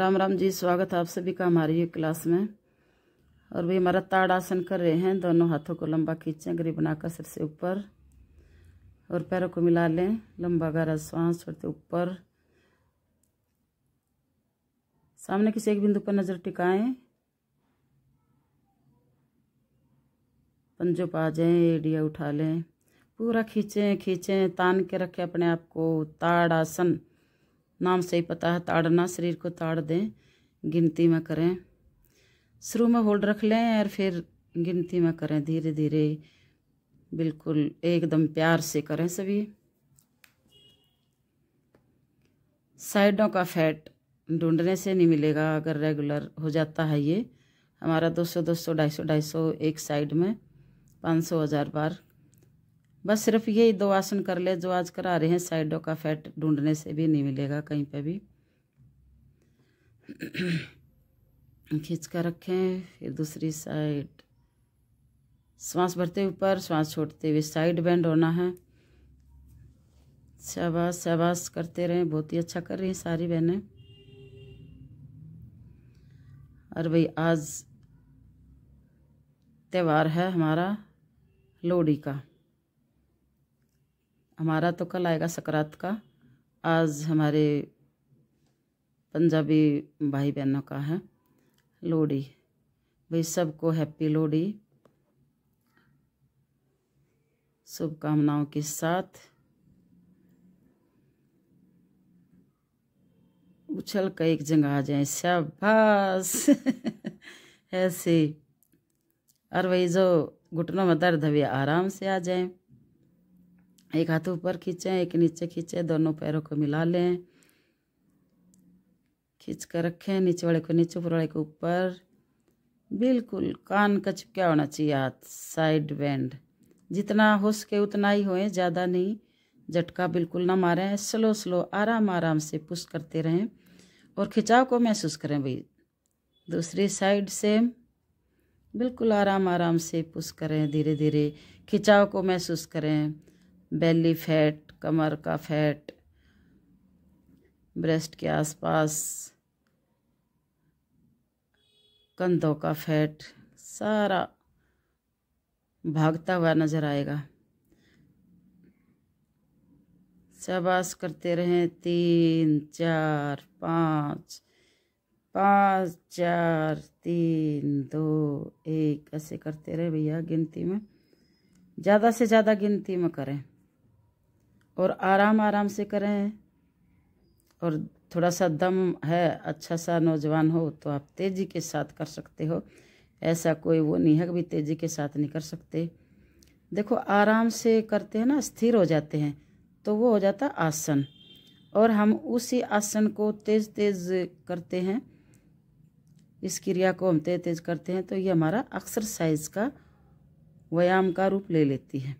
राम राम जी स्वागत है आप सभी का हमारी ये क्लास में और भी हमारा ताड़ आसन कर रहे हैं दोनों हाथों को लंबा खींचें गरीब बनाकर सिर से ऊपर और पैरों को मिला लें लंबा गहरा सांस छोड़ते ऊपर सामने किसी एक बिंदु पर नज़र टिकाएं पंजों पा जाए एडिया उठा लें पूरा खींचें खींचें तान के रखें अपने आप को ताड़ आसन नाम से ही पता है ताड़ना शरीर को ताड़ दें गिनती में करें शुरू में होल्ड रख लें और फिर गिनती में करें धीरे धीरे बिल्कुल एकदम प्यार से करें सभी साइडों का फैट ढूंढने से नहीं मिलेगा अगर रेगुलर हो जाता है ये हमारा 200 200 250 250 एक साइड में 500 हज़ार बार बस सिर्फ यही दो आसन कर ले जो आज करा रहे हैं साइडों का फैट ढूंढने से भी नहीं मिलेगा कहीं पे भी खींच कर रखें फिर दूसरी साइड सांस भरते ऊपर श्वास छोड़ते हुए साइड बेंड होना है शाबाश शहबाश करते रहें बहुत ही अच्छा कर रही हैं सारी बहनें और भाई आज त्यौहार है हमारा लोहड़ी का हमारा तो कल आएगा सकरात का आज हमारे पंजाबी भाई बहनों का है लोहड़ी भाई सबको हैप्पी लोहड़ी शुभकामनाओं के साथ उछल कर एक जगह आ जाए शाबास ऐसे और वही जो घुटनों में दर्द है आराम से आ जाए एक हाथ ऊपर खींचें एक नीचे खींचें दोनों पैरों को मिला लें खींच कर रखें नीचे वाले को नीचे ऊपर वाले को ऊपर बिल्कुल कान का चिपका होना चाहिए हाथ साइड बैंड जितना हो सके उतना ही होए ज़्यादा नहीं झटका बिल्कुल ना मारें स्लो स्लो आराम आराम से पुश करते रहें और खिंचाव को महसूस करें भाई दूसरी साइड से बिल्कुल आराम आराम से पुश करें धीरे धीरे खिंचाव को महसूस करें बेली फैट कमर का फैट ब्रेस्ट के आसपास कंधों का फैट सारा भागता हुआ नज़र आएगा शबास करते रहें तीन चार पाँच पाँच चार तीन दो एक ऐसे करते रहे भैया गिनती में ज़्यादा से ज़्यादा गिनती में करें और आराम आराम से करें और थोड़ा सा दम है अच्छा सा नौजवान हो तो आप तेज़ी के साथ कर सकते हो ऐसा कोई वो नहीं है कि भी तेज़ी के साथ नहीं कर सकते देखो आराम से करते हैं ना स्थिर हो जाते हैं तो वो हो जाता आसन और हम उसी आसन को तेज़ तेज़ करते हैं इस क्रिया को हम तेज़ तेज़ करते हैं तो ये हमारा एक्सरसाइज का व्यायाम का रूप ले लेती है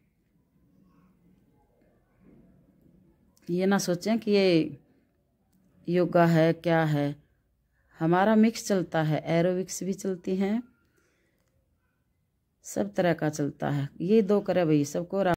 ये ना सोचें कि ये योगा है क्या है हमारा मिक्स चलता है एरोविक्स भी चलती हैं सब तरह का चलता है ये दो करे भाई सबको